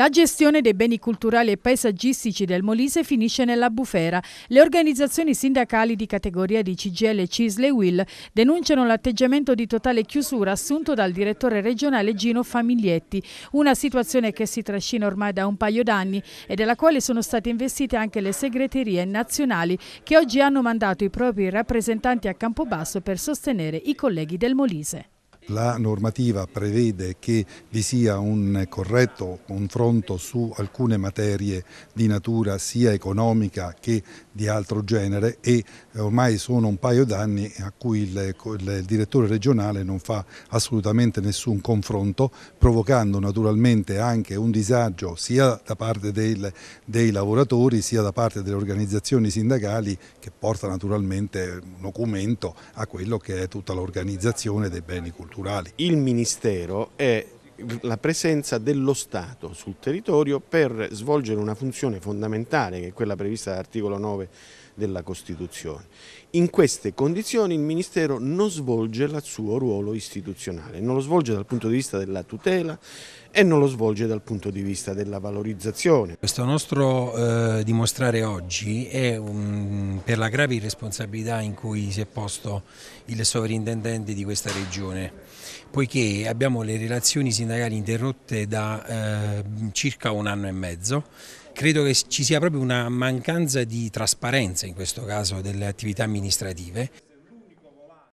La gestione dei beni culturali e paesaggistici del Molise finisce nella bufera. Le organizzazioni sindacali di categoria di CGL Cisle Will denunciano l'atteggiamento di totale chiusura assunto dal direttore regionale Gino Famiglietti, una situazione che si trascina ormai da un paio d'anni e della quale sono state investite anche le segreterie nazionali che oggi hanno mandato i propri rappresentanti a Campobasso per sostenere i colleghi del Molise la normativa prevede che vi sia un corretto confronto su alcune materie di natura sia economica che di altro genere e eh, ormai sono un paio d'anni a cui il, il direttore regionale non fa assolutamente nessun confronto provocando naturalmente anche un disagio sia da parte del, dei lavoratori sia da parte delle organizzazioni sindacali che porta naturalmente un documento a quello che è tutta l'organizzazione dei beni culturali culturali. Il Ministero è la presenza dello Stato sul territorio per svolgere una funzione fondamentale che è quella prevista dall'articolo 9 della Costituzione. In queste condizioni il Ministero non svolge il suo ruolo istituzionale, non lo svolge dal punto di vista della tutela e non lo svolge dal punto di vista della valorizzazione. Questo nostro eh, dimostrare oggi è um, per la grave irresponsabilità in cui si è posto il sovrintendente di questa regione, poiché abbiamo le relazioni sindacali interrotte da eh, circa un anno e mezzo, credo che ci sia proprio una mancanza di trasparenza in questo caso delle attività amministrative.